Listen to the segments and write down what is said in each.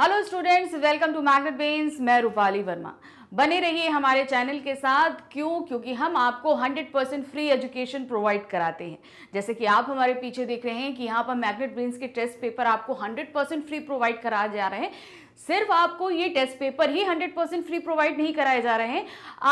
hello students welcome to magnet brains मैं रूपाली वर्मा बने रहिए हमारे चैनल के साथ क्यों क्योंकि हम आपको 100 परसेंट फ्री एजुकेशन प्रोवाइड कराते हैं जैसे कि आप हमारे पीछे देख रहे हैं कि यहाँ पर मैग्नेट बेन्स के टेस्ट पेपर आपको 100 परसेंट फ्री प्रोवाइड करा जा रहे हैं सिर्फ आपको ये टेस्ट पेपर ही 100 परसेंट फ्री प्रोवाइड नहीं कराए जा रहे हैं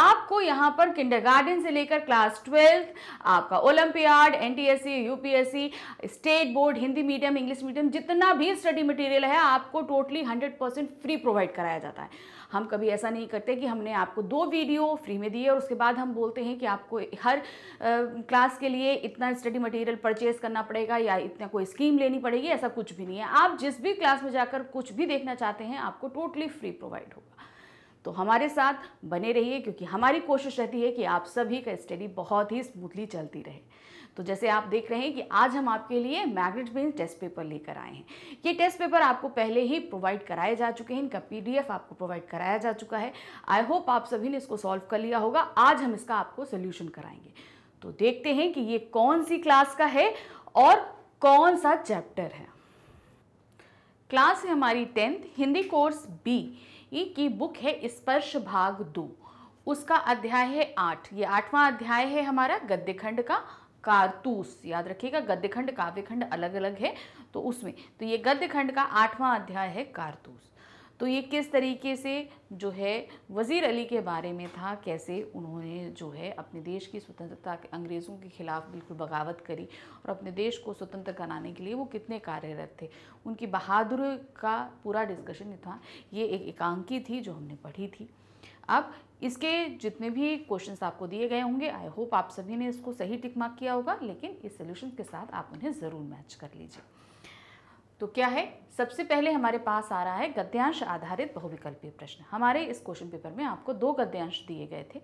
आपको यहाँ पर किंडरगार्टन से लेकर क्लास ट्वेल्थ आपका olympiad NTSC UPSC state board Hindi medium English medium जितना भी स्टडी मटेरियल है आपको टोटली हंड्रेड फ्री प्रोवाइड कराया जाता है हम कभी ऐसा नहीं करते कि हमने आपको दो वीडियो फ्री में दिए और उसके बाद हम बोलते हैं कि आपको हर क्लास के लिए इतना स्टडी मटेरियल परचेज करना पड़ेगा या इतना कोई स्कीम लेनी पड़ेगी ऐसा कुछ भी नहीं है आप जिस भी क्लास में जाकर कुछ भी देखना चाहते हैं आपको टोटली फ्री प्रोवाइड होगा तो हमारे साथ बने रहिए क्योंकि हमारी कोशिश रहती है कि आप सभी का स्टडी बहुत ही स्मूथली चलती रहे तो जैसे आप देख रहे हैं कि आज हम आपके लिए मैग्नेट बेन टेस्ट पेपर लेकर आए हैं ये टेस्ट पेपर आपको पहले ही प्रोवाइड कराए जा चुके हैं इनका पी आपको प्रोवाइड कराया जा चुका है आई होप आप सभी ने इसको सॉल्व कर लिया होगा आज हम इसका आपको सोल्यूशन कराएंगे तो देखते हैं कि ये कौन सी क्लास का है और कौन सा चैप्टर है क्लास है हमारी टेंथ हिंदी कोर्स बी की बुक है स्पर्श भाग दो उसका अध्याय है आठ ये आठवां अध्याय है हमारा गद्य खंड का कारतूस याद रखिएगा गद्यखंड काव्यखंड अलग अलग है तो उसमें तो ये गद्यखंड का आठवां अध्याय है कारतूस तो ये किस तरीके से जो है वज़ीर अली के बारे में था कैसे उन्होंने जो है अपने देश की स्वतंत्रता के अंग्रेज़ों के ख़िलाफ़ बिल्कुल बगावत करी और अपने देश को स्वतंत्र कराने के लिए वो कितने कार्यरत थे उनकी बहादुर का पूरा डिस्कशन था ये एक एकांकी थी जो हमने पढ़ी थी अब इसके जितने भी क्वेश्चंस आपको दिए गए होंगे आई होप आप सभी ने इसको सही टिक मार्क किया होगा लेकिन इस सोल्यूशन के साथ आप उन्हें ज़रूर मैच कर लीजिए तो क्या है सबसे पहले हमारे पास आ रहा है गद्यांश आधारित बहुविकल्पीय प्रश्न हमारे इस क्वेश्चन पेपर में आपको दो गद्यांश दिए गए थे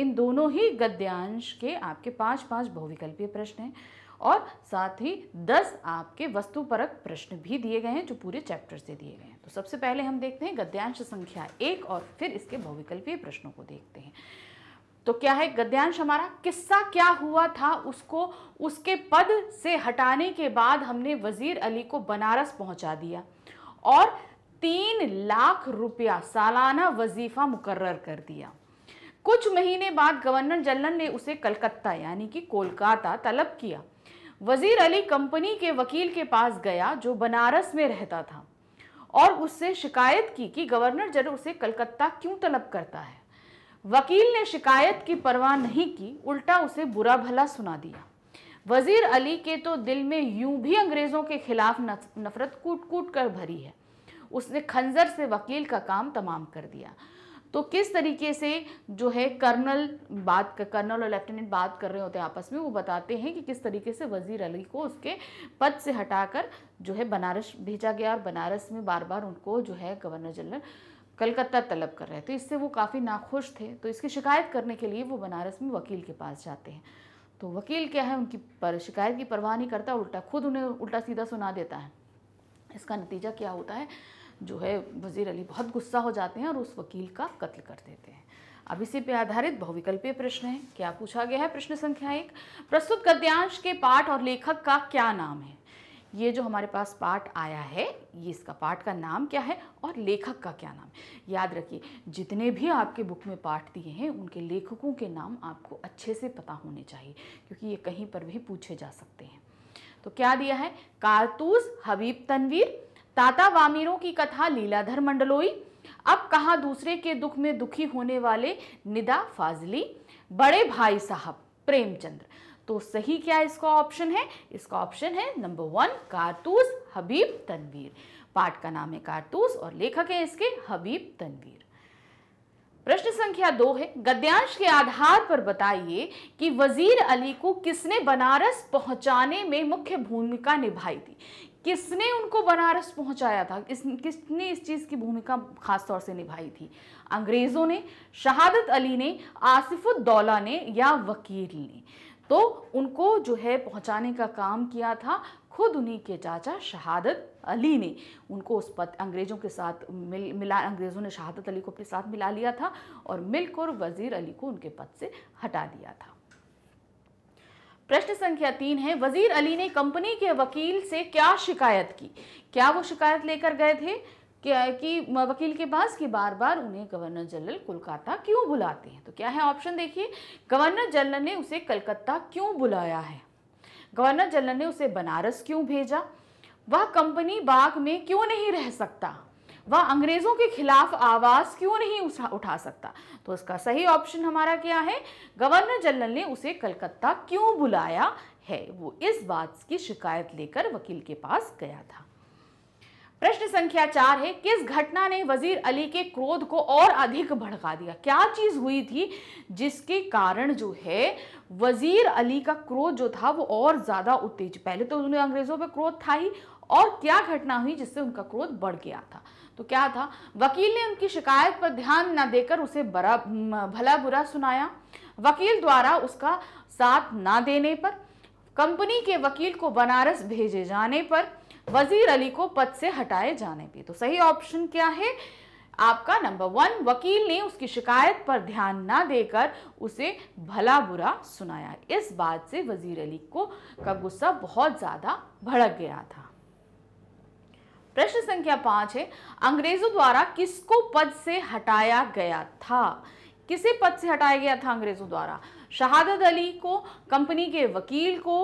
इन दोनों ही गद्यांश के आपके पाँच पाँच बहुविकल्पीय प्रश्न हैं और साथ ही दस आपके वस्तुपरक प्रश्न भी दिए गए हैं जो पूरे चैप्टर से दिए गए हैं तो सबसे पहले हम देखते हैं गद्यांश संख्या एक और फिर इसके बहुविकल्पीय प्रश्नों को देखते हैं तो क्या है गद्यांश हमारा किस्सा क्या हुआ था उसको उसके पद से हटाने के बाद हमने वजीर अली को बनारस पहुंचा दिया और तीन लाख रुपया सालाना वजीफा मुकर्र कर दिया कुछ महीने बाद गवर्नर जनरल ने उसे कलकत्ता यानी कि कोलकाता तलब किया वजीर अली कंपनी के वकील के पास गया जो बनारस में रहता था और उससे शिकायत की कि गवर्नर जनरल उसे कलकत्ता क्यों तलब करता है वकील ने शिकायत की परवाह नहीं की उल्टा उसे बुरा भला सुना दिया वजीर अली के तो दिल में यूं भी अंग्रेज़ों के खिलाफ नफरत कूट कूट कर भरी है उसने खंजर से वकील का काम तमाम कर दिया तो किस तरीके से जो है कर्नल बात कर, कर्नल और लेफ्टिनेंट बात कर रहे होते हैं आपस में वो बताते हैं कि किस तरीके से वजीर अली को उसके पद से हटाकर जो है बनारस भेजा गया और बनारस में बार बार उनको जो है गवर्नर जनरल कलकत्ता तलब कर रहे थे इससे वो काफ़ी नाखुश थे तो इसकी शिकायत करने के लिए वो बनारस में वकील के पास जाते हैं तो वकील क्या है उनकी पर शिकायत की परवाह नहीं करता उल्टा खुद उन्हें उल्टा सीधा सुना देता है इसका नतीजा क्या होता है जो है वजीर अली बहुत गुस्सा हो जाते हैं और उस वकील का कत्ल कर देते हैं अब इसी पे आधारित बहुविकल्पीय प्रश्न है क्या पूछा गया है प्रश्न संख्या एक प्रस्तुत गद्यांश के पाठ और लेखक का क्या नाम है ये जो हमारे पास पाठ आया है ये इसका पाठ का नाम क्या है और लेखक का क्या नाम है याद रखिए जितने भी आपके बुक में पाठ दिए हैं उनके लेखकों के नाम आपको अच्छे से पता होने चाहिए क्योंकि ये कहीं पर भी पूछे जा सकते हैं तो क्या दिया है कारतूस हबीब तनवीर ताता वामीरों की कथा लीलाधर मंडलोई अब कहा दूसरे के दुख में दुखी होने वाले निदा फाजली बड़े भाई साहब प्रेमचंद्र तो सही क्या इसका ऑप्शन है इसका ऑप्शन है नंबर वन कारतूस हबीब तनवीर पाठ का नाम है कारतूस और लेखक है इसके हबीब तनवीर प्रश्न संख्या दो है गद्यांश के आधार पर बताइए कि वजीर अली को किसने बनारस पहुंचाने में मुख्य भूमिका निभाई थी किसने उनको बनारस पहुंचाया था इस किसने इस चीज़ की भूमिका ख़ास तौर से निभाई थी अंग्रेज़ों ने शहादत अली ने आसिफुद्दौला ने या वकील ने तो उनको जो है पहुंचाने का काम किया था खुद उन्हीं के चाचा शहादत अली ने उनको उस पद अंग्रेज़ों के साथ मिल मिला अंग्रेज़ों ने शहादत अली को अपने साथ मिला लिया था और मिलकर वज़ीर अली को उनके पद से हटा दिया था प्रश्न संख्या तीन है वजीर अली ने कंपनी के वकील से क्या शिकायत की क्या वो शिकायत लेकर गए थे कि वकील के पास कि बार बार उन्हें गवर्नर जनरल कोलकाता क्यों बुलाते हैं तो क्या है ऑप्शन देखिए गवर्नर जनरल ने उसे कलकत्ता क्यों बुलाया है गवर्नर जनरल ने उसे बनारस क्यों भेजा वह कंपनी बाग में क्यों नहीं रह सकता वह अंग्रेज़ों के खिलाफ आवाज़ क्यों नहीं उठा उठा सकता तो इसका सही ऑप्शन हमारा क्या है गवर्नर जनरल ने उसे कलकत्ता क्यों बुलाया है वो इस बात की शिकायत लेकर वकील के पास गया था प्रश्न संख्या चार है किस घटना ने वजीर अली के क्रोध को और अधिक भड़का दिया क्या चीज हुई थी जिसके कारण जो है वजीर अली का क्रोध जो था वो और ज्यादा उत्तेज पहले तो उन्हें अंग्रेजों पर क्रोध था ही और क्या घटना हुई जिससे उनका क्रोध बढ़ गया था तो क्या था वकील ने उनकी शिकायत पर ध्यान न देकर उसे बरा भला बुरा सुनाया वकील द्वारा उसका साथ ना देने पर कंपनी के वकील को बनारस भेजे जाने पर वजीर अली को पद से हटाए जाने पर तो सही ऑप्शन क्या है आपका नंबर वन वकील ने उसकी शिकायत पर ध्यान ना देकर उसे भला बुरा सुनाया इस बात से वजीर अली को का गुस्सा बहुत ज़्यादा भड़क गया था प्रश्न संख्या पांच है अंग्रेजों द्वारा किसको पद से हटाया गया था किसे पद से हटाया गया था अंग्रेजों द्वारा शहादत अली को कंपनी के वकील को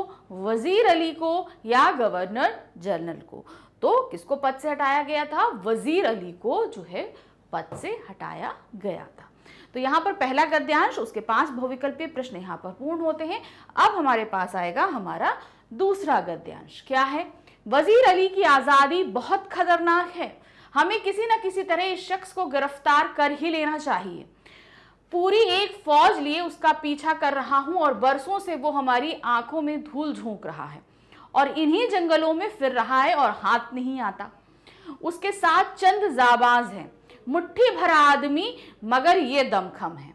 वजीर अली को या गवर्नर जनरल को तो किसको पद से हटाया गया था वजीर अली को जो है पद से हटाया गया था तो यहां पर पहला गद्यांश उसके पांच बहुविकल्पीय प्रश्न यहां पर पूर्ण होते हैं अब हमारे पास आएगा हमारा दूसरा गद्यांश क्या है वजीर अली की आज़ादी बहुत खतरनाक है हमें किसी न किसी तरह इस शख्स को गिरफ्तार कर ही लेना चाहिए पूरी एक फौज लिए उसका पीछा कर रहा हूँ और बरसों से वो हमारी आंखों में धूल झोंक रहा है और इन्हीं जंगलों में फिर रहा है और हाथ नहीं आता उसके साथ चंद जाबाज हैं मुट्ठी भरा आदमी मगर ये दमखम है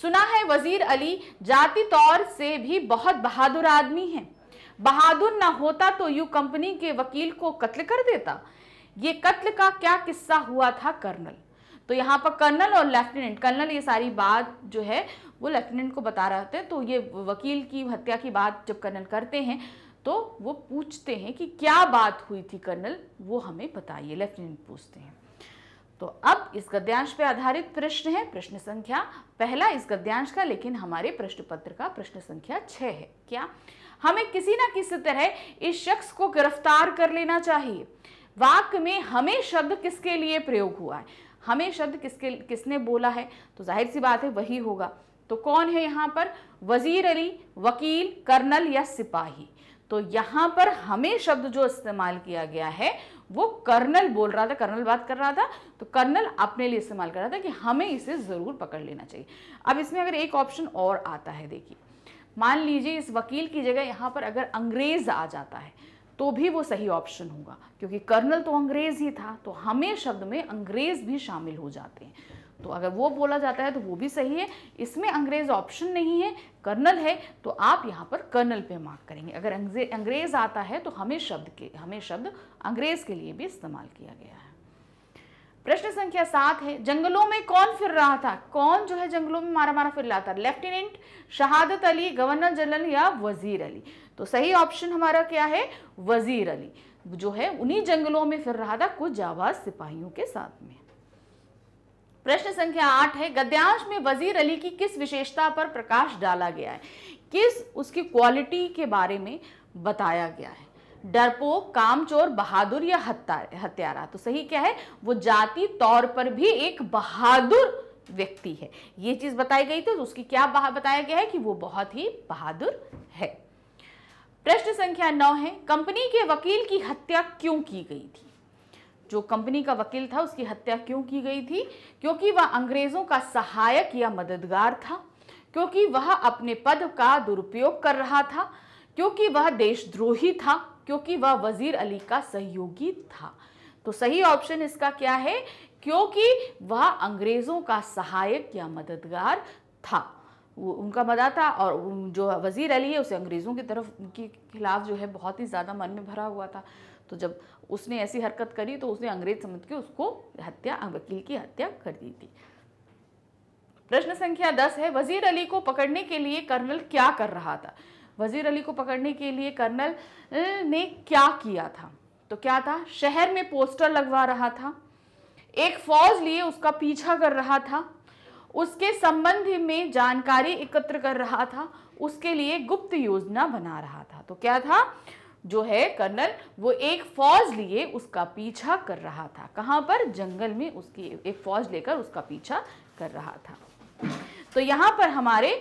सुना है वजीर अली जाति तौर से भी बहुत बहादुर आदमी हैं बहादुर ना होता तो यू कंपनी के वकील को कत्ल कर देता ये कत्ल का क्या किस्सा हुआ था कर्नल तो यहाँ पर कर्नल और लेफ्टिनेंट कर्नल ये सारी बात जो है वो लेफ्टिनेंट को बता रहे थे तो ये वकील की हत्या की बात जब कर्नल करते हैं तो वो पूछते हैं कि क्या बात हुई थी कर्नल वो हमें बताइए लेफ्टिनेंट पूछते हैं तो अब इस गद्यांश पे आधारित प्रश्न है प्रश्न संख्या पहला इस गद्यांश का लेकिन हमारे प्रश्न पत्र का प्रश्न संख्या छः है क्या हमें किसी ना किसी तरह इस शख्स को गिरफ्तार कर लेना चाहिए वाक में हमें शब्द किसके लिए प्रयोग हुआ है हमें शब्द किसके किसने बोला है तो जाहिर सी बात है वही होगा तो कौन है यहाँ पर वजीर अली वकील कर्नल या सिपाही तो यहाँ पर हमें शब्द जो इस्तेमाल किया गया है वो कर्नल बोल रहा था कर्नल बात कर रहा था तो कर्नल अपने लिए इस्तेमाल कर रहा था कि हमें इसे ज़रूर पकड़ लेना चाहिए अब इसमें अगर एक ऑप्शन और आता है देखिए मान लीजिए इस वकील की जगह यहाँ पर अगर अंग्रेज़ आ जाता है तो भी वो सही ऑप्शन होगा क्योंकि कर्नल तो अंग्रेज़ ही था तो हमें शब्द में अंग्रेज़ भी शामिल हो जाते हैं तो अगर वो बोला जाता है तो वो भी सही है इसमें अंग्रेज ऑप्शन नहीं है कर्नल है तो आप यहाँ पर कर्नल पे मार्क करेंगे अगर अंग्रेज आता है तो हमें शब्द के हमें शब्द अंग्रेज के लिए भी इस्तेमाल किया गया है प्रश्न संख्या सात है जंगलों में कौन फिर रहा था कौन जो है जंगलों में मारा मारा फिर रहा था लेफ्टिनेंट शहादत अली गवर्नर जनरल या वजीर अली तो सही ऑप्शन हमारा क्या है वजीर अली जो है उन्हीं जंगलों में फिर रहा था कुछ आवाज सिपाहियों के साथ में प्रश्न संख्या आठ है गद्यांश में वजीर अली की किस विशेषता पर प्रकाश डाला गया है किस उसकी क्वालिटी के बारे में बताया गया है डरपोक कामचोर बहादुर या हत्यारा तो सही क्या है वो जाति तौर पर भी एक बहादुर व्यक्ति है ये चीज बताई गई थी तो उसकी क्या बताया गया है कि वो बहुत ही बहादुर है प्रश्न संख्या नौ है कंपनी के वकील की हत्या क्यों की गई थी जो कंपनी का वकील था उसकी हत्या क्यों की गई थी क्योंकि वह अंग्रेज़ों का सहायक या मददगार था क्योंकि वह अपने पद का दुरुपयोग कर रहा था क्योंकि वह देशद्रोही था क्योंकि वह वजीर अली का सहयोगी था तो सही ऑप्शन इसका क्या है क्योंकि वह अंग्रेज़ों का सहायक या मददगार था वो उनका मदा था और जो वज़ीर अली है उसे अंग्रेज़ों की तरफ के खिलाफ जो है बहुत ही ज़्यादा मन में भरा हुआ था तो जब उसने ऐसी हरकत करी तो उसने अंग्रेज समझ के उसको हत्या वकील की हत्या कर दी थी प्रश्न संख्या दस है वजीर अली को पकड़ने के लिए कर्नल क्या कर रहा था वजीर अली को पकड़ने के लिए कर्नल ने क्या किया था तो क्या था शहर में पोस्टर लगवा रहा था एक फौज लिए उसका पीछा कर रहा था उसके संबंध में जानकारी एकत्र कर रहा था उसके लिए गुप्त योजना बना रहा था तो क्या था जो है कर्नल वो एक फौज लिए उसका पीछा कर रहा था कहाँ पर जंगल में उसकी एक फौज लेकर उसका पीछा कर रहा था तो यहाँ पर हमारे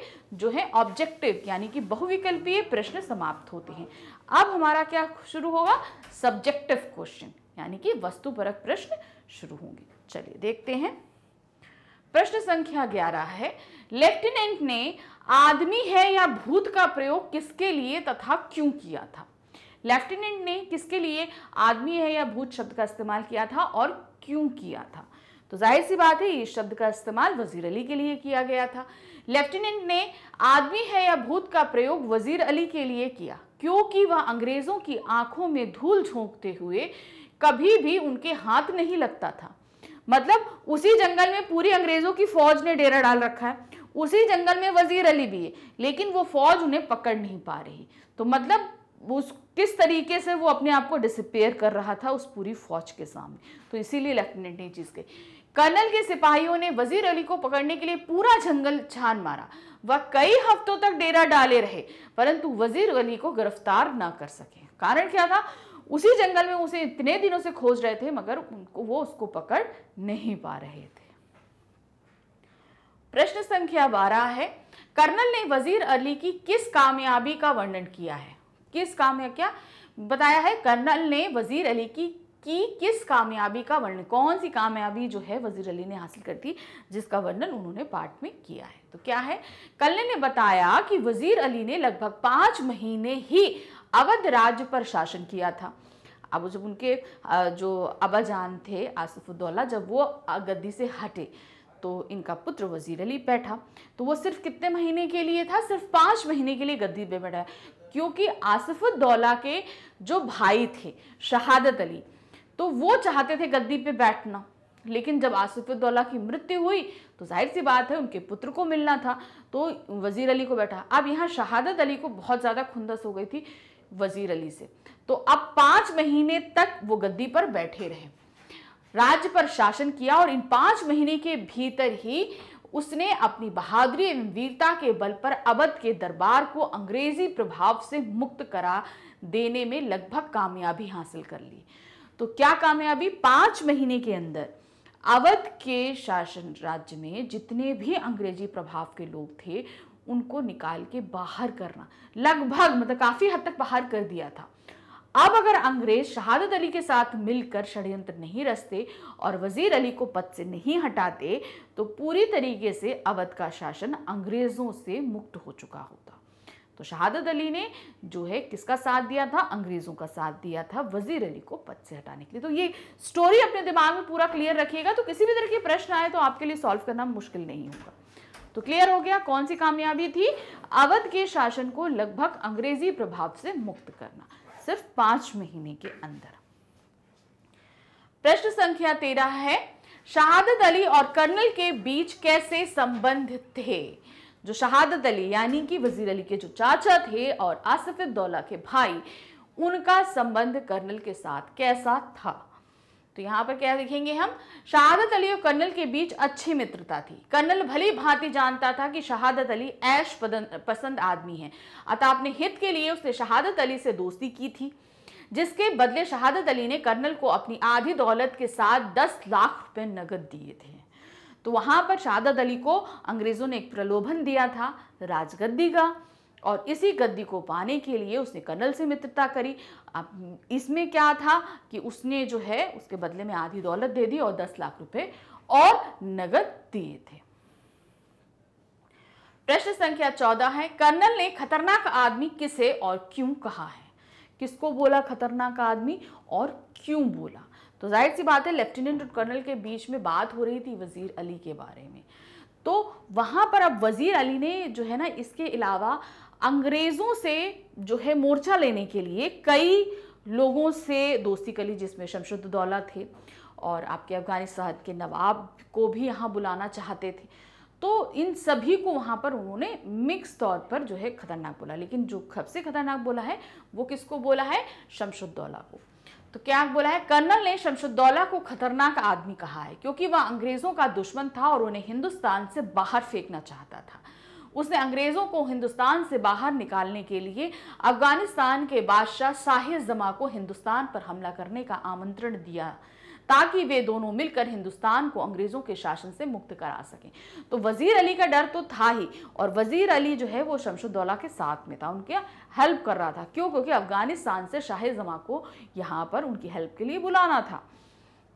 जो है ऑब्जेक्टिव यानी कि बहुविकल्पीय प्रश्न समाप्त होते हैं अब हमारा क्या शुरू होगा सब्जेक्टिव क्वेश्चन यानी कि वस्तुपरक प्रश्न शुरू होंगे चलिए देखते हैं प्रश्न संख्या ग्यारह है लेफ्टिनेंट ने आदमी है या भूत का प्रयोग किसके लिए तथा क्यों किया था लेफ्टिनेंट ने किसके लिए आदमी है या भूत शब्द का इस्तेमाल किया था और क्यों किया था तो जाहिर सी बात है ये शब्द का इस्तेमाल वजीर अली के लिए किया गया था लेफ्टिनेंट ने आदमी है या भूत का प्रयोग वजीर अली के लिए किया क्योंकि वह अंग्रेज़ों की आंखों में धूल झोंकते हुए कभी भी उनके हाथ नहीं लगता था मतलब उसी जंगल में पूरी अंग्रेज़ों की फौज ने डेरा डाल रखा है उसी जंगल में वजीर अली भी है लेकिन वो फौज उन्हें पकड़ नहीं पा रही तो मतलब वो उस किस तरीके से वो अपने आप को डिसपेयर कर रहा था उस पूरी फौज के सामने तो इसीलिए लेफ्टिनेंट ने चीज़ कही कर्नल के सिपाहियों ने वजीर अली को पकड़ने के लिए पूरा जंगल छान मारा वह कई हफ्तों तक डेरा डाले रहे परंतु वजीर अली को गिरफ्तार ना कर सके कारण क्या था उसी जंगल में उसे इतने दिनों से खोज रहे थे मगर उनको वो उसको पकड़ नहीं पा रहे थे प्रश्न संख्या बारह है कर्नल ने वजीर अली की किस कामयाबी का वर्णन किया है किस कामया क्या बताया है कर्नल ने वजीर अली की कि किस कामयाबी का वर्णन कौन सी कामयाबी जो है वजीर अली ने हासिल कर दी जिसका वर्णन उन्होंने पाठ में किया है तो क्या है कल्ले ने बताया कि वजीर अली ने लगभग पांच महीने ही अवध राज्य पर शासन किया था अब जब उनके जो अबाजान थे आसफुद्दौला जब वो गद्दी से हटे तो इनका पुत्र वजीर अली बैठा तो वो सिर्फ कितने महीने के लिए था सिर्फ पांच महीने के लिए गद्दी पे बैठा क्योंकि आसिफुद्दौला के जो भाई थे शहादत अली तो वो चाहते थे गद्दी पे बैठना लेकिन जब आसिफुद्दौला की मृत्यु हुई तो जाहिर सी बात है उनके पुत्र को मिलना था तो वज़ीर अली को बैठा अब यहाँ शहादत अली को बहुत ज़्यादा खुंदस हो गई थी वज़ीर अली से तो अब पाँच महीने तक वो गद्दी पर बैठे रहे राज्य पर शासन किया और इन पाँच महीने के भीतर ही उसने अपनी बहादुरी एवं वीरता के बल पर अवध के दरबार को अंग्रेजी प्रभाव से मुक्त करा देने में लगभग कामयाबी हासिल कर ली तो क्या कामयाबी पांच महीने के अंदर अवध के शासन राज्य में जितने भी अंग्रेजी प्रभाव के लोग थे उनको निकाल के बाहर करना लगभग मतलब काफ़ी हद तक बाहर कर दिया था अब अगर अंग्रेज शहादत अली के साथ मिलकर षडयंत्र नहीं रचते और वजीर अली को पद से नहीं हटाते तो पूरी तरीके से अवध का शासन अंग्रेज़ों से मुक्त हो चुका होता तो शहादत अली ने जो है किसका साथ दिया था अंग्रेज़ों का साथ दिया था वजीर अली को पद से हटाने के लिए तो ये स्टोरी अपने दिमाग में पूरा क्लियर रखिएगा तो किसी भी तरह के प्रश्न आए तो आपके लिए सॉल्व करना मुश्किल नहीं होगा तो क्लियर हो गया कौन सी कामयाबी थी अवध के शासन को लगभग अंग्रेजी प्रभाव से मुक्त करना सिर्फ पांच महीने के अंदर प्रश्न संख्या तेरह है शहादत अली और कर्नल के बीच कैसे संबंध थे जो शहादत अली यानी कि वजीर अली के जो चाचा थे और आसिफ दौला के भाई उनका संबंध कर्नल के साथ कैसा था तो यहाँ पर क्या देखेंगे हम शहादत अली और कर्नल के बीच अच्छी मित्रता थी कर्नल भली भांति जानता था कि शहादत अली ऐश पसंद आदमी है अतः अपने हित के लिए उसने शहादत अली से दोस्ती की थी जिसके बदले शहादत अली ने कर्नल को अपनी आधी दौलत के साथ दस लाख रुपए नकद दिए थे तो वहाँ पर शहादत अली को अंग्रेज़ों ने एक प्रलोभन दिया था राजगद्दी का और इसी गद्दी को पाने के लिए उसने कर्नल से मित्रता करी अब इसमें क्या था कि उसने जो है उसके बदले में आधी दौलत दे दी और दस लाख रुपए और नगद दिए थे प्रश्न संख्या चौदह है कर्नल ने खतरनाक आदमी किसे और क्यों कहा है किसको बोला खतरनाक आदमी और क्यों बोला तो जाहिर सी बात है लेफ्टिनेंट और कर्नल के बीच में बात हो रही थी वजीर अली के बारे में तो वहां पर अब वज़ीर अली ने जो है ना इसके अलावा अंग्रेज़ों से जो है मोर्चा लेने के लिए कई लोगों से दोस्ती कर ली जिसमें शमशुद्दौला थे और आपके अफगानी सरहद के नवाब को भी यहाँ बुलाना चाहते थे तो इन सभी को वहाँ पर उन्होंने मिक्स तौर पर जो है ख़तरनाक बोला लेकिन जो सबसे ख़तरनाक बोला है वो किसको बोला है शमशुद्दौला को तो क्या बोला है कर्नल ने शमशुद्दौला को खतरनाक आदमी कहा है क्योंकि वह अंग्रेज़ों का दुश्मन था और उन्हें हिंदुस्तान से बाहर फेंकना चाहता था उसने अंग्रेज़ों को हिंदुस्तान से बाहर निकालने के लिए अफगानिस्तान के बादशाह साहिर जमा को हिंदुस्तान पर हमला करने का आमंत्रण दिया ताकि वे दोनों मिलकर हिंदुस्तान को अंग्रेज़ों के शासन से मुक्त करा सकें तो वज़ीर अली का डर तो था ही और वज़ीर अली जो है वो शमशुद्दौला के साथ में था उनके हेल्प कर रहा था क्यों क्योंकि अफ़गानिस्तान से शाह जमा को यहाँ पर उनकी हेल्प के लिए बुलाना था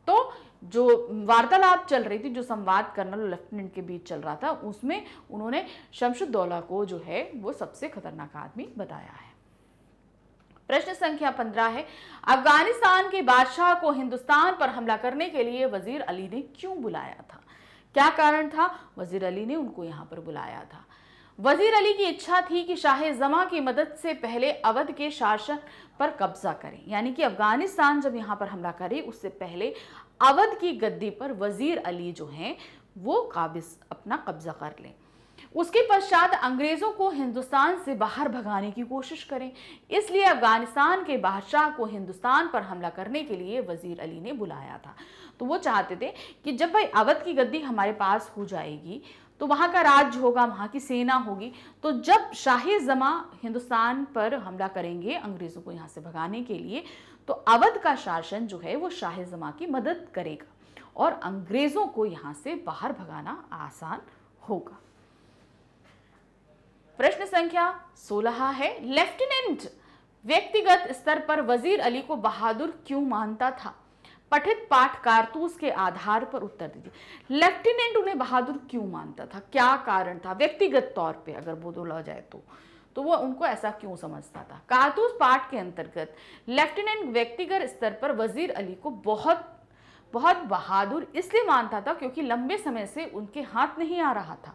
तो जो वार्तालाप चल रही थी जो संवाद कर्नल और लेफ्टिनेंट के बीच चल रहा था उसमें उन्होंने शमशुद्दौला को जो है वो सबसे खतरनाक आदमी बताया है प्रश्न संख्या पंद्रह है अफगानिस्तान के बादशाह को हिंदुस्तान पर हमला करने के लिए वजीर अली ने क्यों बुलाया था क्या कारण था वजीर अली ने उनको यहाँ पर बुलाया था वजीर अली की इच्छा थी कि शाह जमा की मदद से पहले अवध के शासन पर कब्जा करें यानी कि अफगानिस्तान जब यहाँ पर हमला करे उससे पहले अवध की गद्दी पर वजीर अली जो हैं वो काबिज अपना कब्जा कर लें उसके पश्चात अंग्रेज़ों को हिंदुस्तान से बाहर भगाने की कोशिश करें इसलिए अफगानिस्तान के बादशाह को हिंदुस्तान पर हमला करने के लिए वज़ीर अली ने बुलाया था तो वो चाहते थे कि जब भाई अवध की गद्दी हमारे पास हो जाएगी तो वहाँ का राज होगा वहाँ की सेना होगी तो जब शाही जमा हिंदुस्तान पर हमला करेंगे अंग्रेज़ों को यहाँ से भगाने के लिए तो अवध का शासन जो है वो शाही जमा की मदद करेगा और अंग्रेज़ों को यहाँ से बाहर भगाना आसान होगा प्रश्न संख्या सोलह है लेफ्टिनेंट व्यक्तिगत स्तर पर वजीर अली को बहादुर क्यों मानता था पठित पाठ कारतूस तो के आधार पर उत्तर दीजिए लेफ्टिनेंट उन्हें बहादुर क्यों मानता था क्या कारण था व्यक्तिगत तौर पे अगर वो बोला जाए तो तो वो उनको ऐसा क्यों समझता था कारतूस पाठ के अंतर्गत लेफ्टिनेंट व्यक्तिगत स्तर पर वजीर अली को बहुत बहुत बहादुर इसलिए मानता था क्योंकि लंबे समय से उनके हाथ नहीं आ रहा था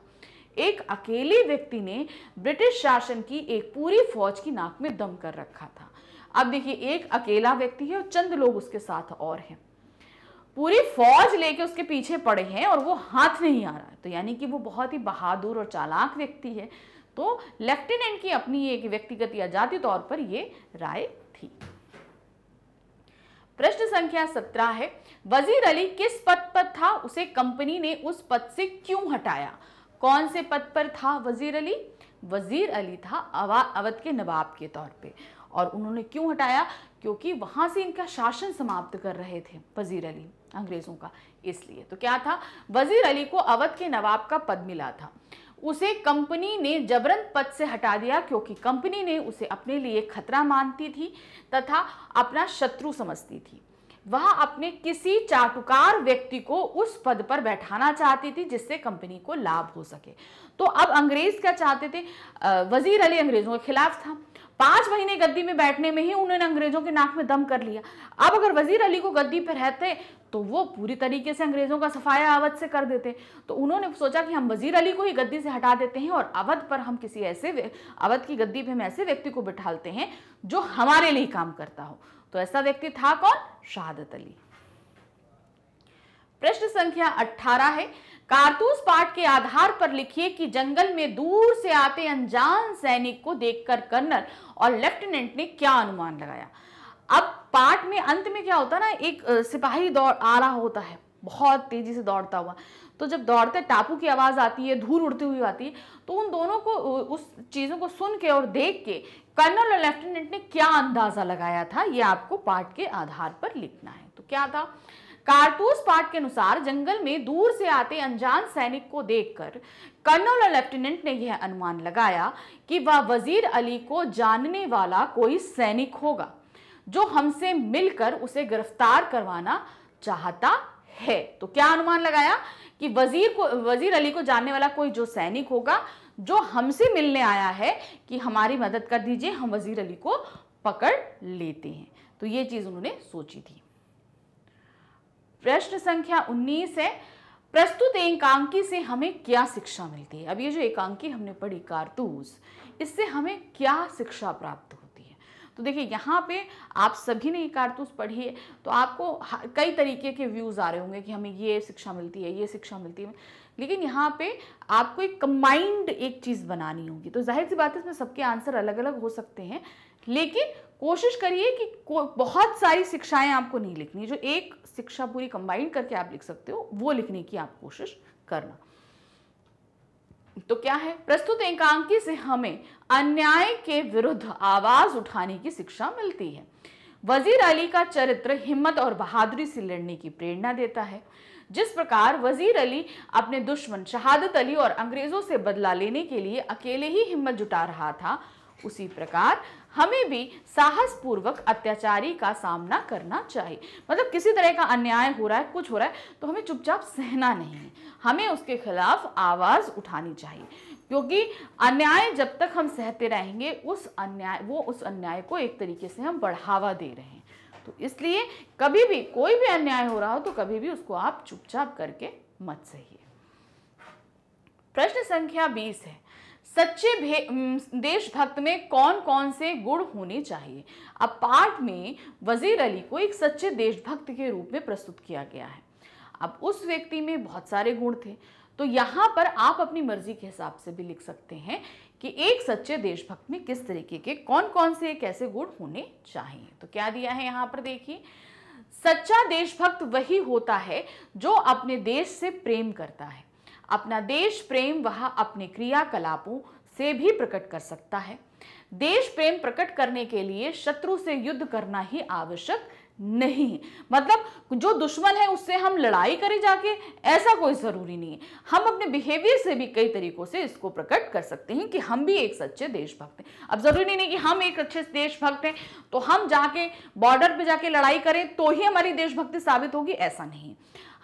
एक अकेले व्यक्ति ने ब्रिटिश शासन की एक पूरी फौज की नाक में दम कर रखा था अब देखिए एक अकेला व्यक्ति है और चंद लोग उसके साथ और हैं पूरी फौज लेके उसके पीछे पड़े हैं और वो हाथ नहीं आ रहा है तो यानी कि वो बहुत ही बहादुर और चालाक व्यक्ति है तो लेफ्टिनेंट की अपनी एक व्यक्तिगत या जाति तौर पर ये राय थी प्रश्न संख्या सत्रह है वजीर अली किस पद पर था उसे कंपनी ने उस पद से क्यों हटाया कौन से पद पर था वजीर अली वजीर अली था अवध के नवाब के तौर पे और उन्होंने क्यों हटाया क्योंकि वहां से इनका शासन समाप्त कर रहे थे वजीर अली अंग्रेज़ों का इसलिए तो क्या था वजीर अली को अवध के नवाब का पद मिला था उसे कंपनी ने जबरन पद से हटा दिया क्योंकि कंपनी ने उसे अपने लिए खतरा मानती थी तथा अपना शत्रु समझती थी वह अपने किसी चाटुकार व्यक्ति को उस पद पर बैठाना चाहती थी जिससे कंपनी को लाभ हो सके तो अब अंग्रेज क्या चाहते थे वजीर अली अंग्रेजों के खिलाफ था पांच महीने गद्दी में बैठने में ही उन्होंने अंग्रेजों के नाक में दम कर लिया अब अगर वजीर अली को गद्दी पर रहते तो वो पूरी तरीके से अंग्रेजों का सफाया अवध से कर देते तो उन्होंने सोचा कि हम वजीर अली को ही गद्दी से हटा देते हैं और अवध पर हम किसी ऐसे अवध की गद्दी पर हम ऐसे व्यक्ति को बिठालते हैं जो हमारे लिए काम करता हो तो ऐसा व्यक्ति था कौन शहादत अली प्रश्न संख्या 18 है कारतूस पाठ के आधार पर लिखिए कि जंगल में दूर से आते अनजान सैनिक को देखकर कर्नल और लेफ्टिनेंट ने क्या अनुमान लगाया अब पाठ में अंत में क्या होता है ना एक सिपाही दौड़ आ रहा होता है बहुत तेजी से दौड़ता हुआ तो जब दौड़ते टापू की आवाज़ आती है धूल उड़ती हुई आती है तो उन दोनों को उस चीज़ों को सुन के और देख के कर्नल और लेफ्टिनेंट ने क्या अंदाज़ा लगाया था ये आपको पाठ के आधार पर लिखना है तो क्या था कारतूस पाठ के अनुसार जंगल में दूर से आते अनजान सैनिक को देखकर कर्नल और लेफ्टिनेंट ने यह अनुमान लगाया कि वह वजीर अली को जानने वाला कोई सैनिक होगा जो हमसे मिलकर उसे गिरफ्तार करवाना चाहता है तो क्या अनुमान लगाया कि वजीर को वजीर अली को जानने वाला कोई जो सैनिक होगा जो हमसे मिलने आया है कि हमारी मदद कर दीजिए हम वजीर अली को पकड़ लेते हैं तो ये चीज़ उन्होंने सोची थी प्रश्न संख्या 19 है प्रस्तुत एकांकी से हमें क्या शिक्षा मिलती है अब ये जो एकांकी हमने पढ़ी कारतूस इससे हमें क्या शिक्षा प्राप्त हो तो देखिए यहाँ पे आप सभी ने ये कारतूस पढ़ी है तो आपको कई तरीके के व्यूज़ आ रहे होंगे कि हमें ये शिक्षा मिलती है ये शिक्षा मिलती है लेकिन यहाँ पे आपको एक कंबाइंड एक चीज़ बनानी होगी तो जाहिर सी बात है इसमें सबके आंसर अलग अलग हो सकते हैं लेकिन कोशिश करिए कि को, बहुत सारी शिक्षाएं आपको नहीं लिखनी जो एक शिक्षा पूरी कंबाइंड करके आप लिख सकते हो वो लिखने की आप कोशिश करना तो क्या है प्रस्तुत एकांकी से हमें अन्याय के विरुद्ध आवाज उठाने की शिक्षा मिलती है वजीर अली का चरित्र हिम्मत और बहादुरी से लड़ने की प्रेरणा देता है जिस प्रकार वजीर अली अपने दुश्मन शहादत अली और अंग्रेजों से बदला लेने के लिए अकेले ही हिम्मत जुटा रहा था उसी प्रकार हमें भी साहस पूर्वक अत्याचारी का सामना करना चाहिए मतलब किसी तरह का अन्याय हो रहा है कुछ हो रहा है तो हमें चुपचाप सहना नहीं है हमें उसके खिलाफ आवाज़ उठानी चाहिए क्योंकि अन्याय जब तक हम सहते रहेंगे उस अन्याय वो उस अन्याय को एक तरीके से हम बढ़ावा दे रहे हैं तो इसलिए कभी भी कोई भी अन्याय हो रहा हो तो कभी भी उसको आप चुपचाप करके मत सहिए प्रश्न संख्या बीस है सच्चे देशभक्त में कौन कौन से गुण होने चाहिए अब पाठ में वजीर अली को एक सच्चे देशभक्त के रूप में प्रस्तुत किया गया है अब उस व्यक्ति में बहुत सारे गुण थे तो यहाँ पर आप अपनी मर्जी के हिसाब से भी लिख सकते हैं कि एक सच्चे देशभक्त में किस तरीके के कौन कौन से एक ऐसे गुण होने चाहिए तो क्या दिया है यहाँ पर देखिए सच्चा देशभक्त वही होता है जो अपने देश से प्रेम करता है अपना देश प्रेम वह अपने क्रियाकलापों से भी प्रकट कर सकता है देश प्रेम प्रकट करने के लिए शत्रु से युद्ध करना ही आवश्यक नहीं मतलब जो दुश्मन है उससे हम लड़ाई करें जाके ऐसा कोई ज़रूरी नहीं है हम अपने बिहेवियर से भी कई तरीकों से इसको प्रकट कर सकते हैं कि हम भी एक सच्चे देशभक्त हैं अब ज़रूरी नहीं कि हम एक अच्छे देशभक्त हैं तो हम जाके बॉर्डर पे जाके लड़ाई करें तो ही हमारी देशभक्ति साबित होगी ऐसा नहीं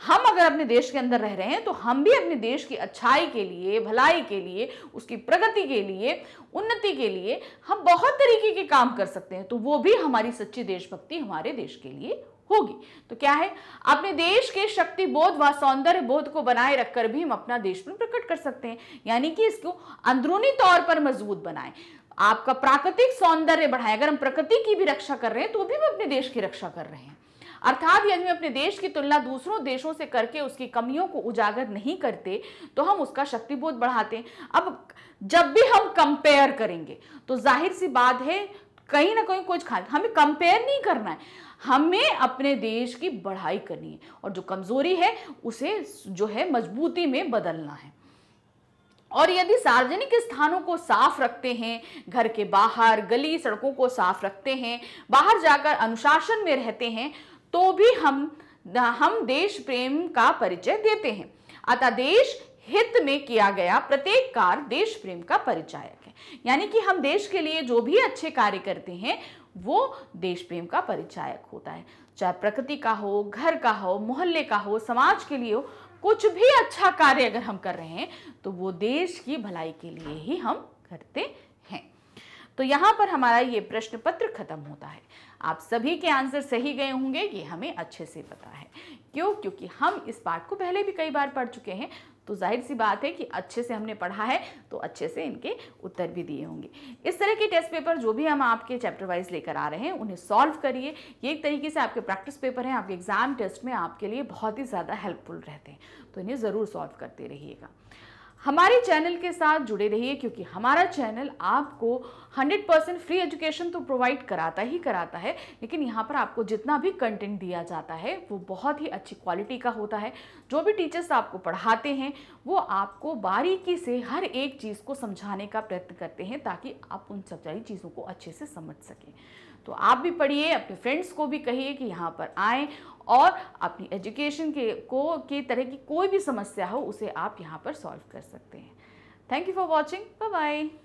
हम अगर अपने देश के अंदर रह रहे हैं तो हम भी अपने देश की अच्छाई के लिए भलाई के लिए उसकी प्रगति के लिए उन्नति के लिए हम बहुत तरीके के काम कर सकते हैं तो वो भी हमारी सच्ची देशभक्ति हमारे देश के लिए होगी तो क्या है अपने देश के शक्ति बोध व सौंदर्य बोध को बनाए रखकर भी हम अपना देश में प्रकट कर सकते हैं यानी कि इसको अंदरूनी तौर पर मजबूत बनाएं आपका प्राकृतिक सौंदर्य बढ़ाएं अगर हम प्रकृति की भी रक्षा कर रहे हैं तो भी हम अपने देश की रक्षा कर रहे हैं अर्थात यदि हम अपने देश की तुलना दूसरों देशों से करके उसकी कमियों को उजागर नहीं करते तो हम उसका शक्तिबोध बढ़ाते अब जब भी हम कंपेयर करेंगे तो जाहिर सी बात है कहीं ना कहीं कुछ खाली हमें कंपेयर नहीं करना है हमें अपने देश की बढ़ाई करनी है और जो कमजोरी है उसे जो है मजबूती में बदलना है और यदि सार्वजनिक स्थानों को साफ रखते हैं घर के बाहर गली सड़कों को साफ रखते हैं बाहर जाकर अनुशासन में रहते हैं तो भी हम हम देश प्रेम का परिचय देते हैं अतः देश हित में किया गया प्रत्येक कार्य देश प्रेम का परिचायक है यानी कि हम देश के लिए जो भी अच्छे कार्य करते हैं वो देश प्रेम का परिचायक होता है चाहे प्रकृति का हो घर का हो मोहल्ले का हो समाज के लिए हो कुछ भी अच्छा कार्य अगर हम कर रहे हैं तो वो देश की भलाई के लिए ही हम करते हैं तो यहाँ पर हमारा ये प्रश्न पत्र खत्म होता है आप सभी के आंसर सही गए होंगे ये हमें अच्छे से पता है क्यों क्योंकि हम इस पार्ट को पहले भी कई बार पढ़ चुके हैं तो जाहिर सी बात है कि अच्छे से हमने पढ़ा है तो अच्छे से इनके उत्तर भी दिए होंगे इस तरह के टेस्ट पेपर जो भी हम आपके चैप्टर वाइज लेकर आ रहे हैं उन्हें सॉल्व करिए ये एक तरीके से आपके प्रैक्टिस पेपर हैं आपके एग्ज़ाम टेस्ट में आपके लिए बहुत ही ज़्यादा हेल्पफुल रहते हैं तो इन्हें ज़रूर सॉल्व करते रहिएगा हमारे चैनल के साथ जुड़े रहिए क्योंकि हमारा चैनल आपको 100 परसेंट फ्री एजुकेशन तो प्रोवाइड कराता ही कराता है लेकिन यहाँ पर आपको जितना भी कंटेंट दिया जाता है वो बहुत ही अच्छी क्वालिटी का होता है जो भी टीचर्स आपको पढ़ाते हैं वो आपको बारीकी से हर एक चीज़ को समझाने का प्रयत्न करते हैं ताकि आप उन सब सारी चीज़ों को अच्छे से समझ सकें तो आप भी पढ़िए अपने फ्रेंड्स को भी कहिए कि यहाँ पर आएँ और अपनी एजुकेशन के को के तरह की कोई भी समस्या हो उसे आप यहाँ पर सॉल्व कर सकते हैं thank you for watching bye